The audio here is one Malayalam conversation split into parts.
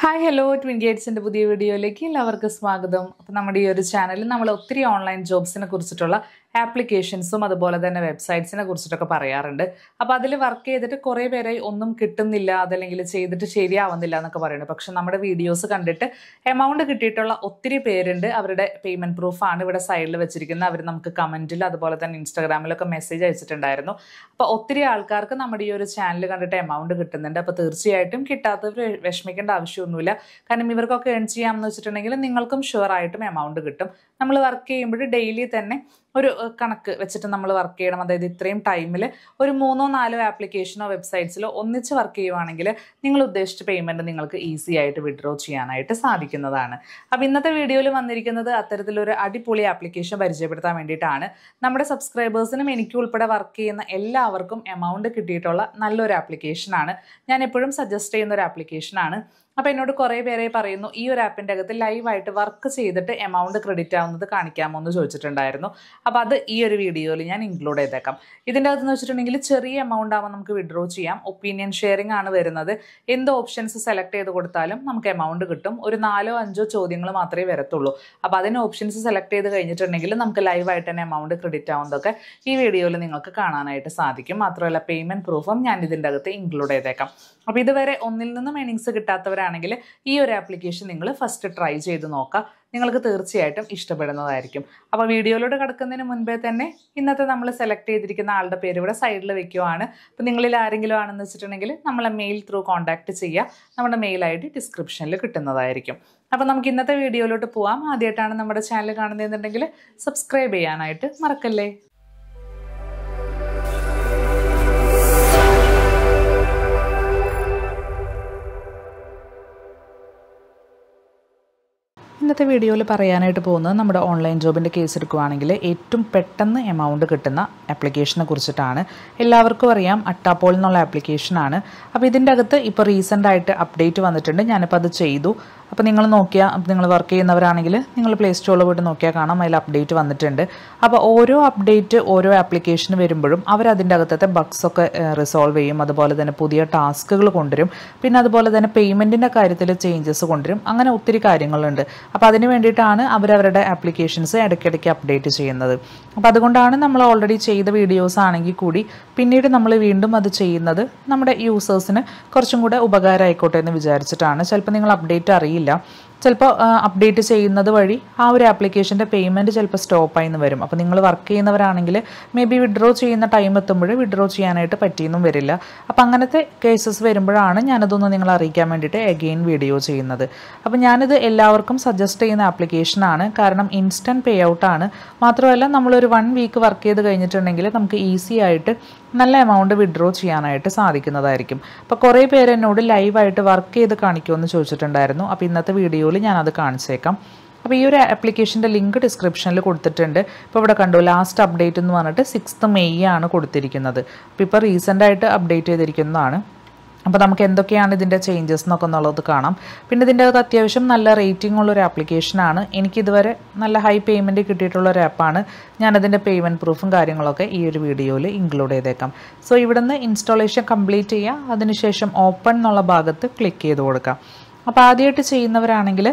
ഹായ് ഹലോ ട്വിൻ എയ്റ്റ്സിൻ്റെ പുതിയ വീഡിയോയിലേക്ക് എല്ലാവർക്കും സ്വാഗതം അപ്പോൾ നമ്മുടെ ഈ ഒരു ചാനലിൽ നമ്മൾ ഒത്തിരി ഓൺലൈൻ ജോബ്സിനെ കുറിച്ചിട്ടുള്ള ആപ്ലിക്കേഷൻസും അതുപോലെ തന്നെ വെബ്സൈറ്റ്സിനെ കുറിച്ചിട്ടൊക്കെ പറയാറുണ്ട് അപ്പോൾ അതിൽ വർക്ക് ചെയ്തിട്ട് കുറേ പേരായി ഒന്നും കിട്ടുന്നില്ല അതല്ലെങ്കിൽ ചെയ്തിട്ട് ശരിയാവുന്നില്ല എന്നൊക്കെ പറയുന്നത് പക്ഷെ നമ്മുടെ വീഡിയോസ് കണ്ടിട്ട് എമൗണ്ട് കിട്ടിയിട്ടുള്ള ഒത്തിരി പേരുണ്ട് അവരുടെ പേയ്മെൻറ്റ് പ്രൂഫാണ് ഇവിടെ സൈഡിൽ വെച്ചിരിക്കുന്നത് അവർ നമുക്ക് കമൻറ്റിൽ അതുപോലെ തന്നെ ഇൻസ്റ്റാഗ്രാമിലൊക്കെ മെസ്സേജ് അയച്ചിട്ടുണ്ടായിരുന്നു അപ്പോൾ ഒത്തിരി ആൾക്കാർക്ക് നമ്മുടെ ഈ ഒരു ചാനൽ കണ്ടിട്ട് എമൗണ്ട് കിട്ടുന്നുണ്ട് അപ്പോൾ തീർച്ചയായിട്ടും കിട്ടാത്തവർ വിഷമിക്കേണ്ട ആവശ്യം ആവശ്യമൊന്നുമില്ല കാരണം ഇവർക്കൊക്കെ ഏൺ ചെയ്യാമെന്ന് വെച്ചിട്ടുണ്ടെങ്കിൽ നിങ്ങൾക്കും ഷുവർ ആയിട്ടും എമൗണ്ട് കിട്ടും നമ്മൾ വർക്ക് ചെയ്യുമ്പോൾ ഡെയിലി തന്നെ ഒരു കണക്ക് വെച്ചിട്ട് നമ്മൾ വർക്ക് ചെയ്യണം അതായത് ഇത്രയും ടൈമിൽ ഒരു മൂന്നോ നാലോ ആപ്ലിക്കേഷനോ വെബ്സൈറ്റ്സിലോ ഒന്നിച്ച് വർക്ക് ചെയ്യുവാണെങ്കിൽ നിങ്ങൾ ഉദ്ദേശിച്ച പേയ്മെൻറ്റ് നിങ്ങൾക്ക് ഈസി ആയിട്ട് വിഡ്രോ ചെയ്യാനായിട്ട് സാധിക്കുന്നതാണ് അപ്പോൾ ഇന്നത്തെ വീഡിയോയിൽ വന്നിരിക്കുന്നത് അത്തരത്തിലൊരു അടിപൊളി ആപ്ലിക്കേഷൻ പരിചയപ്പെടുത്താൻ വേണ്ടിയിട്ടാണ് നമ്മുടെ സബ്സ്ക്രൈബേഴ്സിനും എനിക്ക് വർക്ക് ചെയ്യുന്ന എല്ലാവർക്കും എമൗണ്ട് കിട്ടിയിട്ടുള്ള നല്ലൊരു ആപ്ലിക്കേഷനാണ് ഞാൻ എപ്പോഴും സജസ്റ്റ് ചെയ്യുന്ന ഒരു ആപ്ലിക്കേഷനാണ് അപ്പോൾ എന്നോട് കുറേ പേരെ പറയുന്നു ഈ ഒരു ആപ്പിൻ്റെ അകത്ത് ലൈവായിട്ട് വർക്ക് ചെയ്തിട്ട് എമൗണ്ട് ക്രെഡിറ്റ് ആവുന്നത് കാണിക്കാമോ എന്ന് ചോദിച്ചിട്ടുണ്ടായിരുന്നു അപ്പോൾ അത് ഈ ഒരു വീഡിയോയിൽ ഞാൻ ഇൻക്ലൂഡ് ചെയ്തേക്കാം ഇതിൻ്റെ അകത്ത് വെച്ചിട്ടുണ്ടെങ്കിൽ ചെറിയ എമൗണ്ട് ആവുമ്പോൾ നമുക്ക് വിഡ്രോ ചെയ്യാം ഒപ്പീനിയൻ ഷെയറിംഗ് ആണ് വരുന്നത് എന്ത് ഓപ്ഷൻസ് സെലക്ട് ചെയ്ത് കൊടുത്താലും നമുക്ക് എമൗണ്ട് കിട്ടും ഒരു നാലോ അഞ്ചോ ചോദ്യങ്ങൾ മാത്രമേ വരത്തുള്ളൂ അപ്പോൾ അതിന് ഓപ്ഷൻസ് സെലക്ട് ചെയ്ത് കഴിഞ്ഞിട്ടുണ്ടെങ്കിൽ നമുക്ക് ലൈവായിട്ട് തന്നെ എമൗണ്ട് ക്രെഡിറ്റ് ആവുന്നതൊക്കെ ഈ വീഡിയോയിൽ നിങ്ങൾക്ക് കാണാനായിട്ട് സാധിക്കും മാത്രമല്ല പേയ്മെൻറ്റ് പ്രൂഫും ഞാൻ ഇതിൻ്റെ അകത്ത് ഇൻക്ലൂഡ് ചെയ്തേക്കാം അപ്പോൾ ഇതുവരെ ഒന്നിൽ നിന്നും ഏണിങ്സ് കിട്ടാത്തവരാണ് ആണെങ്കിൽ ഈ ഒരു ആപ്ലിക്കേഷൻ നിങ്ങൾ ഫസ്റ്റ് ട്രൈ ചെയ്ത് നോക്കുക നിങ്ങൾക്ക് തീർച്ചയായിട്ടും ഇഷ്ടപ്പെടുന്നതായിരിക്കും അപ്പോൾ വീഡിയോയിലൂടെ കിടക്കുന്നതിന് മുൻപേ തന്നെ ഇന്നത്തെ നമ്മൾ സെലക്ട് ചെയ്തിരിക്കുന്ന ആളുടെ പേര് ഇവിടെ സൈഡിൽ വെക്കുവാണ് അപ്പോൾ നിങ്ങളിൽ ആരെങ്കിലും ആണെന്ന് വെച്ചിട്ടുണ്ടെങ്കിൽ നമ്മളെ മെയിൽ ത്രൂ കോൺടാക്ട് ചെയ്യുക നമ്മുടെ മെയിൽ ഐ ഡി ഡിസ്ക്രിപ്ഷനിൽ കിട്ടുന്നതായിരിക്കും അപ്പോൾ നമുക്ക് ഇന്നത്തെ വീഡിയോയിലോട്ട് പോവാം ആദ്യമായിട്ടാണ് നമ്മുടെ ചാനൽ കാണുന്നതെന്നുണ്ടെങ്കിൽ സബ്സ്ക്രൈബ് ചെയ്യാനായിട്ട് മറക്കല്ലേ ഇന്നത്തെ വീഡിയോയിൽ പറയാനായിട്ട് പോകുന്നത് നമ്മുടെ ഓൺലൈൻ ജോബിൻ്റെ കേസ് എടുക്കുകയാണെങ്കിൽ ഏറ്റവും പെട്ടെന്ന് എമൗണ്ട് കിട്ടുന്ന ആപ്ലിക്കേഷനെ കുറിച്ചിട്ടാണ് എല്ലാവർക്കും അറിയാം അട്ടാപ്പോൾ എന്നുള്ള ആപ്ലിക്കേഷനാണ് അപ്പോൾ ഇതിൻ്റെ അകത്ത് ഇപ്പോൾ റീസെൻ്റായിട്ട് അപ്ഡേറ്റ് വന്നിട്ടുണ്ട് ഞാനിപ്പോൾ അത് ചെയ്തു അപ്പോൾ നിങ്ങൾ നോക്കിയാൽ നിങ്ങൾ വർക്ക് ചെയ്യുന്നവരാണെങ്കിൽ നിങ്ങൾ പ്ലേ സ്റ്റോറിൽ പോയിട്ട് നോക്കിയാൽ കാണാം അതിൽ അപ്ഡേറ്റ് വന്നിട്ടുണ്ട് അപ്പോൾ ഓരോ അപ്ഡേറ്റ് ഓരോ ആപ്ലിക്കേഷന് വരുമ്പോഴും അവർ അതിൻ്റെ അകത്തത്തെ ബഗ്സൊക്കെ റിസോൾവ് ചെയ്യും അതുപോലെ തന്നെ പുതിയ ടാസ്കുകൾ കൊണ്ടുവരും പിന്നെ അതുപോലെ തന്നെ പേയ്മെൻറ്റിൻ്റെ കാര്യത്തിൽ ചേഞ്ചസ് കൊണ്ടുവരും അങ്ങനെ ഒത്തിരി കാര്യങ്ങളുണ്ട് അപ്പോൾ അതിന് വേണ്ടിയിട്ടാണ് അവരവരുടെ ആപ്ലിക്കേഷൻസ് ഇടയ്ക്കിടയ്ക്ക് അപ്ഡേറ്റ് ചെയ്യുന്നത് അപ്പോൾ അതുകൊണ്ടാണ് നമ്മൾ ഓൾറെഡി ചെയ്ത വീഡിയോസ് ആണെങ്കിൽ കൂടി പിന്നീട് നമ്മൾ വീണ്ടും അത് ചെയ്യുന്നത് നമ്മുടെ യൂസേഴ്സിന് കുറച്ചും കൂടെ ഉപകാരമായിക്കോട്ടെ എന്ന് വിചാരിച്ചിട്ടാണ് ചിലപ്പോൾ നിങ്ങൾ അപ്ഡേറ്റ് അറിയും അറിയില്ല ചിലപ്പോൾ അപ്ഡേറ്റ് ചെയ്യുന്നത് വഴി ആ ഒരു ആപ്ലിക്കേഷൻ്റെ പേയ്മെൻറ്റ് ചിലപ്പോൾ സ്റ്റോപ്പായി എന്ന് വരും അപ്പോൾ നിങ്ങൾ വർക്ക് ചെയ്യുന്നവരാണെങ്കിൽ മേ ബി വിഡ്രോ ചെയ്യുന്ന ടൈം എത്തുമ്പോൾ വിഡ്രോ ചെയ്യാനായിട്ട് പറ്റിയെന്നും വരില്ല അപ്പോൾ അങ്ങനത്തെ കേസസ് വരുമ്പോഴാണ് ഞാനതൊന്ന് നിങ്ങൾ അറിയിക്കാൻ വേണ്ടിയിട്ട് എഗെയിൻ വീഡിയോ ചെയ്യുന്നത് അപ്പോൾ ഞാനിത് എല്ലാവർക്കും സജസ്റ്റ് ചെയ്യുന്ന ആപ്ലിക്കേഷനാണ് കാരണം ഇൻസ്റ്റൻറ്റ് പേ ഔട്ടാണ് മാത്രമല്ല നമ്മളൊരു വൺ വീക്ക് വർക്ക് ചെയ്ത് കഴിഞ്ഞിട്ടുണ്ടെങ്കിൽ നമുക്ക് ഈസി ആയിട്ട് നല്ല എമൗണ്ട് വിഡ്രോ ചെയ്യാനായിട്ട് സാധിക്കുന്നതായിരിക്കും അപ്പോൾ കുറേ പേരെന്നോട് എന്നോട് ലൈവായിട്ട് വർക്ക് ചെയ്ത് കാണിക്കുമെന്ന് ചോദിച്ചിട്ടുണ്ടായിരുന്നു അപ്പോൾ ഇന്നത്തെ വീഡിയോ വീഡിയോയിൽ ഞാനത് കാണിച്ചേക്കാം അപ്പോൾ ഈ ഒരു ആപ്ലിക്കേഷൻ്റെ ലിങ്ക് ഡിസ്ക്രിപ്ഷനിൽ കൊടുത്തിട്ടുണ്ട് ഇപ്പോൾ ഇവിടെ കണ്ടു ലാസ്റ്റ് അപ്ഡേറ്റ് എന്ന് പറഞ്ഞിട്ട് സിക്സ്ത് മെയ് ആണ് കൊടുത്തിരിക്കുന്നത് അപ്പോൾ ഇപ്പോൾ റീസെൻ്റായിട്ട് അപ്ഡേറ്റ് ചെയ്തിരിക്കുന്നതാണ് അപ്പോൾ നമുക്ക് എന്തൊക്കെയാണ് ഇതിൻ്റെ ചേഞ്ചസ് എന്നൊക്കെ എന്നുള്ളത് കാണാം പിന്നെ ഇതിൻ്റെ അകത്ത് അത്യാവശ്യം നല്ല റേറ്റിംഗ് ഉള്ളൊരു ആപ്ലിക്കേഷനാണ് എനിക്കിതുവരെ നല്ല ഹൈ പേയ്മെൻറ്റ് കിട്ടിയിട്ടുള്ള ഒരു ആപ്പാണ് ഞാനതിൻ്റെ പേയ്മെൻറ്റ് പ്രൂഫും കാര്യങ്ങളൊക്കെ ഈ ഒരു വീഡിയോയിൽ ഇൻക്ലൂഡ് ചെയ്തേക്കാം സോ ഇവിടുന്ന് ഇൻസ്റ്റാളേഷൻ കംപ്ലീറ്റ് ചെയ്യുക അതിനുശേഷം ഓപ്പൺ എന്നുള്ള ഭാഗത്ത് ക്ലിക്ക് ചെയ്ത് കൊടുക്കാം അപ്പോൾ ആദ്യമായിട്ട് ചെയ്യുന്നവരാണെങ്കിൽ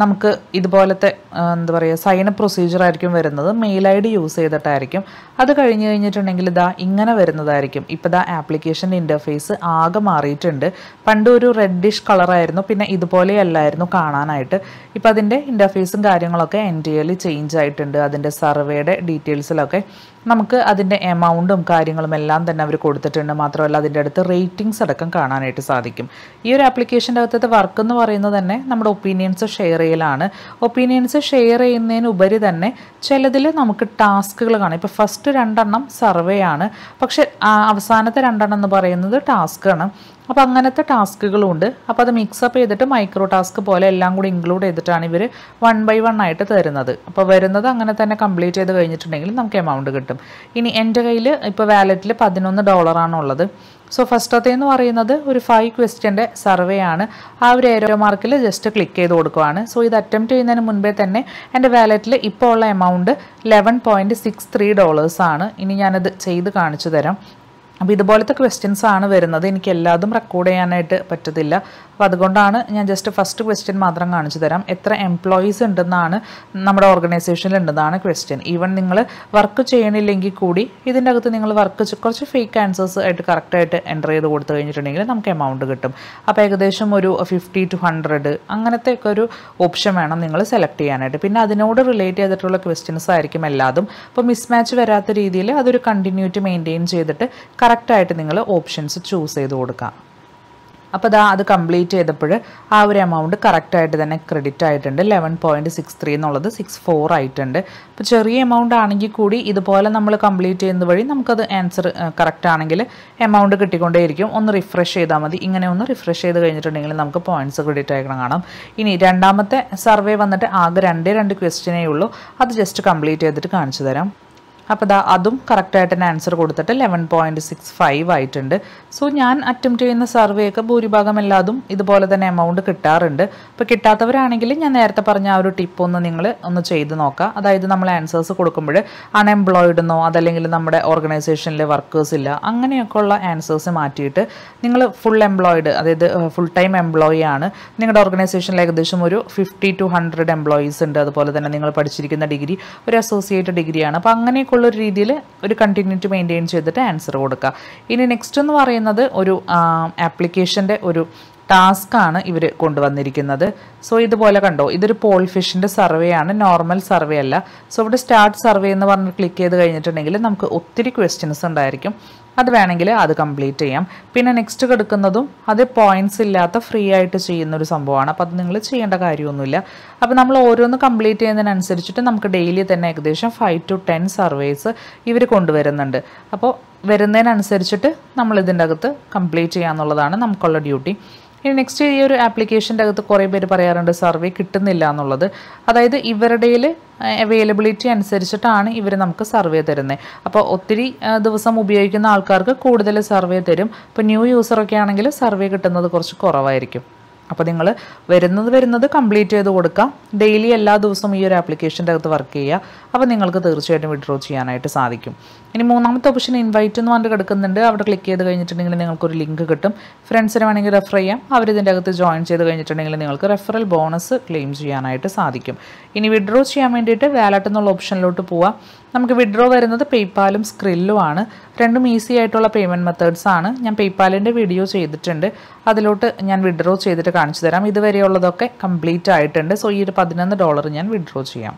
നമുക്ക് ഇതുപോലത്തെ എന്താ പറയുക സൈൻ പ്രൊസീജിയർ ആയിരിക്കും വരുന്നത് മെയിൽ ഐ ഡി യൂസ് ചെയ്തിട്ടായിരിക്കും അത് കഴിഞ്ഞ് കഴിഞ്ഞിട്ടുണ്ടെങ്കിൽ ഇതാ ഇങ്ങനെ വരുന്നതായിരിക്കും ഇപ്പോൾ ഇതാ ആപ്ലിക്കേഷൻ ഇൻ്റർഫേസ് ആകെ മാറിയിട്ടുണ്ട് പണ്ട് ഒരു റെഡിഷ് കളറായിരുന്നു പിന്നെ ഇതുപോലെയല്ലായിരുന്നു കാണാനായിട്ട് ഇപ്പോൾ അതിൻ്റെ ഇൻ്റർഫേസും കാര്യങ്ങളൊക്കെ എൻ ചേഞ്ച് ആയിട്ടുണ്ട് അതിൻ്റെ സർവേയുടെ ഡീറ്റെയിൽസിലൊക്കെ നമുക്ക് അതിൻ്റെ എമൗണ്ടും കാര്യങ്ങളും എല്ലാം തന്നെ അവർ കൊടുത്തിട്ടുണ്ട് മാത്രമല്ല അതിൻ്റെ അടുത്ത് റേറ്റിംഗ്സ് അടക്കം കാണാനായിട്ട് സാധിക്കും ഈ ഒരു ആപ്ലിക്കേഷൻ്റെ അകത്തത്തെ വർക്ക് എന്ന് പറയുന്നത് തന്നെ നമ്മുടെ ഒപ്പീനിയൻസ് ഷെയർ ചെയ്യലാണ് ഒപ്പീനിയൻസ് ഷെയർ ചെയ്യുന്നതിന് ഉപരി തന്നെ ചിലതിൽ നമുക്ക് ടാസ്കുകൾ കാണാം ഇപ്പോൾ ഫസ്റ്റ് രണ്ടെണ്ണം സർവേ ആണ് പക്ഷെ അവസാനത്തെ രണ്ടെണ്ണം എന്ന് പറയുന്നത് ആണ് അപ്പോൾ അങ്ങനത്തെ ടാസ്കുകളും ഉണ്ട് അപ്പോൾ അത് മിക്സപ്പ് ചെയ്തിട്ട് മൈക്രോ ടാസ്ക് പോലെ എല്ലാം കൂടി ഇൻക്ലൂഡ് ചെയ്തിട്ടാണ് ഇവർ വൺ ബൈ വൺ ആയിട്ട് തരുന്നത് അപ്പോൾ വരുന്നത് അങ്ങനെ തന്നെ കംപ്ലീറ്റ് ചെയ്ത് കഴിഞ്ഞിട്ടുണ്ടെങ്കിൽ നമുക്ക് എമൗണ്ട് കിട്ടും ഇനി എൻ്റെ കയ്യിൽ ഇപ്പോൾ വാലറ്റിൽ പതിനൊന്ന് ഡോളറാണുള്ളത് സോ ഫസ്റ്റത്തെ എന്ന് പറയുന്നത് ഒരു ഫൈവ് ക്വസ്റ്റ്യൻ്റെ സർവേ ആണ് ആ ഒരു ഏരോ മാർക്കിൽ ജസ്റ്റ് ക്ലിക്ക് ചെയ്ത് കൊടുക്കുവാണ് സോ ഇത് അറ്റംപ്റ്റ് ചെയ്യുന്നതിന് മുൻപേ തന്നെ എൻ്റെ വാലറ്റിൽ ഇപ്പോൾ ഉള്ള amount eleven point six three ഡോളേഴ്സാണ് ഇനി ഞാനത് ചെയ്ത് കാണിച്ചു തരാം അപ്പോൾ ഇതുപോലത്തെ ക്വസ്റ്റ്യൻസ് ആണ് വരുന്നത് എനിക്ക് എല്ലാതും റെക്കോർഡ് ചെയ്യാനായിട്ട് പറ്റത്തില്ല അപ്പോൾ അതുകൊണ്ടാണ് ഞാൻ ജസ്റ്റ് ഫസ്റ്റ് ക്വസ്റ്റ്യൻ മാത്രം കാണിച്ചു തരാം എത്ര എംപ്ലോയീസ് ഉണ്ടെന്നാണ് നമ്മുടെ ഓർഗനൈസേഷനിൽ ഉണ്ടെന്നാണ് ക്വസ്റ്റ്യൻ ഈവൻ നിങ്ങൾ വർക്ക് ചെയ്യണില്ലെങ്കിൽ കൂടി ഇതിൻ്റെ അകത്ത് നിങ്ങൾ വർക്ക് കുറച്ച് ഫേക്ക് ആൻസേഴ്സ് ആയിട്ട് കറക്റ്റായിട്ട് എൻ്റർ ചെയ്ത് കൊടുത്തു കഴിഞ്ഞിട്ടുണ്ടെങ്കിൽ നമുക്ക് എമൗണ്ട് കിട്ടും അപ്പോൾ ഏകദേശം ഒരു ഫിഫ്റ്റി ടു ഹൺഡ്രഡ് അങ്ങനത്തെ ഒക്കെ ഒരു ഓപ്ഷൻ വേണം നിങ്ങൾ സെലക്ട് ചെയ്യാനായിട്ട് പിന്നെ അതിനോട് റിലേറ്റ് ചെയ്തിട്ടുള്ള ക്വസ്റ്റ്യൻസ് ആയിരിക്കും എല്ലാതും അപ്പോൾ മിസ്മാച്ച് വരാത്ത രീതിയിൽ അതൊരു കണ്ടിന്യൂറ്റി മെയിൻറ്റെയിൻ ചെയ്തിട്ട് കറക്റ്റായിട്ട് നിങ്ങൾ ഓപ്ഷൻസ് ചൂസ് ചെയ്ത് കൊടുക്കാം അപ്പോൾ ദാ അത് കംപ്ലീറ്റ് ചെയ്തപ്പോൾ ആ ഒരു എമൗണ്ട് കറക്റ്റായിട്ട് തന്നെ ക്രെഡിറ്റ് ആയിട്ടുണ്ട് ലെവൻ പോയിൻറ്റ് സിക്സ് ത്രീ എന്നുള്ളത് സിക്സ് ഫോർ ആയിട്ടുണ്ട് അപ്പോൾ ചെറിയ എമൗണ്ട് ആണെങ്കിൽ കൂടി ഇതുപോലെ നമ്മൾ കംപ്ലീറ്റ് ചെയ്യുന്ന വഴി നമുക്കത് ആൻസർ കറക്റ്റ് ആണെങ്കിൽ എമൗണ്ട് കിട്ടിക്കൊണ്ടേയിരിക്കും ഒന്ന് റിഫ്രഷ് ചെയ്താൽ മതി ഇങ്ങനെ ഒന്ന് റിഫ്രഷ് ചെയ്ത് കഴിഞ്ഞിട്ടുണ്ടെങ്കിൽ നമുക്ക് പോയിൻറ്റ്സ് ക്രെഡിറ്റ് ആയിക്കണം കാണാം ഇനി രണ്ടാമത്തെ സർവേ വന്നിട്ട് ആകെ രണ്ടേ രണ്ട് ക്വസ്റ്റ്യനേ ഉള്ളൂ അത് ജസ്റ്റ് കംപ്ലീറ്റ് ചെയ്തിട്ട് കാണിച്ചു തരാം അപ്പോൾ ദാ അതും കറക്റ്റായിട്ട് തന്നെ ആൻസർ കൊടുത്തിട്ട് ലെവൻ പോയിൻറ്റ് സിക്സ് ഫൈവ് ആയിട്ടുണ്ട് സോ ഞാൻ അറ്റംപ്റ്റ് ചെയ്യുന്ന സർവേയൊക്കെ ഭൂരിഭാഗം എല്ലാതും ഇതുപോലെ തന്നെ എമൗണ്ട് കിട്ടാറുണ്ട് അപ്പോൾ കിട്ടാത്തവരാണെങ്കിൽ ഞാൻ നേരത്തെ പറഞ്ഞ ആ ഒരു ടിപ്പ് ഒന്ന് നിങ്ങൾ ഒന്ന് ചെയ്ത് നോക്കുക അതായത് നമ്മൾ ആൻസേഴ്സ് കൊടുക്കുമ്പോൾ അൺഎംപ്ലോയിഡ് എന്നോ അതല്ലെങ്കിൽ നമ്മുടെ ഓർഗനൈസേഷനിൽ വർക്കേഴ്സ് ഇല്ല അങ്ങനെയൊക്കെ ഉള്ള ആൻസേഴ്സ് മാറ്റിയിട്ട് നിങ്ങൾ ഫുൾ എംപ്ലോയിഡ് അതായത് ഫുൾ ടൈം എംപ്ലോയി ആണ് നിങ്ങളുടെ ഓർഗനൈസേഷനിൽ ഏകദേശം ഒരു ഫിഫ്റ്റി ടു ഹൺഡ്രഡ് എംപ്ലോയീസ് ഉണ്ട് അതുപോലെ തന്നെ നിങ്ങൾ പഠിച്ചിരിക്കുന്ന ഡിഗ്രി ഒരു അസോസിയേറ്റ് ഡിഗ്രിയാണ് അപ്പോൾ അങ്ങനെ നമുക്കുള്ള ഒരു രീതിയിൽ ഒരു കണ്ടിന്യൂറ്റി മെയിൻറ്റെയിൻ ചെയ്തിട്ട് ആൻസർ കൊടുക്കുക ഇനി നെക്സ്റ്റ് എന്ന് പറയുന്നത് ഒരു ആപ്ലിക്കേഷൻ്റെ ഒരു ടാസ്ക്കാണ് ഇവർ കൊണ്ടുവന്നിരിക്കുന്നത് സോ ഇതുപോലെ കണ്ടോ ഇതൊരു പോൾ ഫിഷിൻ്റെ സർവേ ആണ് നോർമൽ സർവേ അല്ല സോ ഇവിടെ സ്റ്റാർട്ട് സർവേ എന്ന് പറഞ്ഞ് ക്ലിക്ക് ചെയ്ത് കഴിഞ്ഞിട്ടുണ്ടെങ്കിൽ നമുക്ക് ഒത്തിരി ക്വസ്റ്റ്യൻസ് ഉണ്ടായിരിക്കും അത് വേണമെങ്കിൽ അത് കംപ്ലീറ്റ് ചെയ്യാം പിന്നെ നെക്സ്റ്റ് കൊടുക്കുന്നതും അത് പോയിന്റ്സ് ഇല്ലാത്ത ഫ്രീ ആയിട്ട് ചെയ്യുന്നൊരു സംഭവമാണ് അപ്പോൾ അത് നിങ്ങൾ ചെയ്യേണ്ട കാര്യമൊന്നുമില്ല അപ്പോൾ നമ്മൾ ഓരോന്ന് കംപ്ലീറ്റ് ചെയ്യുന്നതിനനുസരിച്ചിട്ട് നമുക്ക് ഡെയിലി തന്നെ ഏകദേശം ഫൈവ് ടു ടെൻ സർവേസ് ഇവർ കൊണ്ടുവരുന്നുണ്ട് അപ്പോൾ വരുന്നതിനനുസരിച്ചിട്ട് നമ്മൾ ഇതിൻ്റെ അകത്ത് കംപ്ലീറ്റ് ചെയ്യാന്നുള്ളതാണ് നമുക്കുള്ള ഡ്യൂട്ടി ഇനി നെക്സ്റ്റ് ഈ ഒരു ആപ്ലിക്കേഷൻ്റെ അകത്ത് കുറേ പേര് പറയാറുണ്ട് സർവേ കിട്ടുന്നില്ല എന്നുള്ളത് അതായത് ഇവരുടെയിൽ അവൈലബിലിറ്റി അനുസരിച്ചിട്ടാണ് ഇവർ നമുക്ക് സർവേ തരുന്നത് അപ്പോൾ ഒത്തിരി ദിവസം ഉപയോഗിക്കുന്ന ആൾക്കാർക്ക് കൂടുതൽ സർവേ തരും ഇപ്പോൾ ന്യൂ യൂസറൊക്കെ ആണെങ്കിൽ സർവേ കിട്ടുന്നത് കുറച്ച് കുറവായിരിക്കും അപ്പോൾ നിങ്ങൾ വരുന്നത് വരുന്നത് കംപ്ലീറ്റ് ചെയ്ത് കൊടുക്കാം ഡെയിലി എല്ലാ ദിവസവും ഈ ഒരു ആപ്ലിക്കേഷൻ്റെ അകത്ത് വർക്ക് ചെയ്യുക അപ്പോൾ നിങ്ങൾക്ക് തീർച്ചയായിട്ടും വിഡ്രോ ചെയ്യാനായിട്ട് സാധിക്കും ഇനി മൂന്നാമത്തെ ഓപ്ഷൻ ഇൻവൈറ്റ് എന്ന് പറഞ്ഞിട്ട് കിടക്കുന്നുണ്ട് അവിടെ ക്ലിക്ക് ചെയ്ത് കഴിഞ്ഞിട്ടുണ്ടെങ്കിൽ നിങ്ങൾക്കൊരു ലിങ്ക് കിട്ടും ഫ്രണ്ട്സിന് വേണമെങ്കിൽ റെഫർ ചെയ്യാം അവർ ഇതിൻ്റെ അകത്ത് ജോയിൻ ചെയ്ത് കഴിഞ്ഞിട്ടുണ്ടെങ്കിൽ നിങ്ങൾക്ക് റെഫറൽ ബോണസ് ക്ലെയിം ചെയ്യാനായിട്ട് സാധിക്കും ഇനി വിഡ്രോ ചെയ്യാൻ വേണ്ടിയിട്ട് വാലറ്റ് എന്നുള്ള ഓപ്ഷനിലോട്ട് പോവാം നമുക്ക് വിഡ്രോ വരുന്നത് പേയ്പാലും സ്ക്രില്ലും ആണ് രണ്ടും ഈസി ആയിട്ടുള്ള പേയ്മെൻറ്റ് മെത്തേഡ്സ് ആണ് ഞാൻ പേയ്പാലിൻ്റെ വീഡിയോ ചെയ്തിട്ടുണ്ട് അതിലോട്ട് ഞാൻ വിഡ്രോ ചെയ്തിട്ട് കാണിച്ചു തരാം ഇതുവരെയുള്ളതൊക്കെ കംപ്ലീറ്റ് ആയിട്ടുണ്ട് സോ ഈ ഒരു പതിനൊന്ന് ഡോളർ ഞാൻ വിഡ്രോ ചെയ്യാം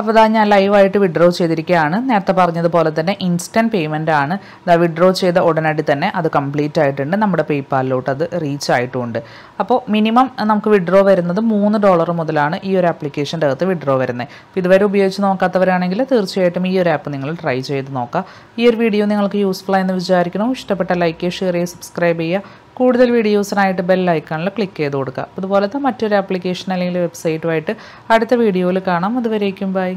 അപ്പോൾ ഇതാ ഞാൻ ലൈവായിട്ട് വിഡ്രോ ചെയ്തിരിക്കുകയാണ് നേരത്തെ പറഞ്ഞതുപോലെ തന്നെ ഇൻസ്റ്റൻറ്റ് പേയ്മെൻ്റ് ആണ് ഇതാ വിഡ്രോ ചെയ്ത ഉടനടി തന്നെ അത് കംപ്ലീറ്റ് ആയിട്ടുണ്ട് നമ്മുടെ പേയ്പാലിലോട്ട് അത് റീച്ച് ആയിട്ടുമുണ്ട് അപ്പോൾ മിനിമം നമുക്ക് വിഡ്രോ വരുന്നത് മൂന്ന് ഡോളർ മുതലാണ് ഈ ഒരു ആപ്ലിക്കേഷൻ്റെ അകത്ത് വിഡ്രോ വരുന്നത് അപ്പോൾ ഇതുവരെ ഉപയോഗിച്ച് നോക്കാത്തവരാണെങ്കിൽ തീർച്ചയായിട്ടും ഈ ഒരു ആപ്പ് നിങ്ങൾ ട്രൈ ചെയ്ത് നോക്കുക ഈ ഒരു വീഡിയോ നിങ്ങൾക്ക് യൂസ്ഫുൾ ആയെന്ന് വിചാരിക്കണം ഇഷ്ടപ്പെട്ട ലൈക്ക് ചെയ്യുക ഷെയർ ചെയ്യുക സബ്സ്ക്രൈബ് ചെയ്യുക കൂടുതൽ വീഡിയോസിനായിട്ട് ബെൽ ഐക്കണിൽ ക്ലിക്ക് ചെയ്ത് കൊടുക്കുക അതുപോലത്തെ മറ്റൊരു ആപ്ലിക്കേഷൻ അല്ലെങ്കിൽ വെബ്സൈറ്റുമായിട്ട് അടുത്ത വീഡിയോയിൽ കാണാം അതുവരേക്കും ബൈ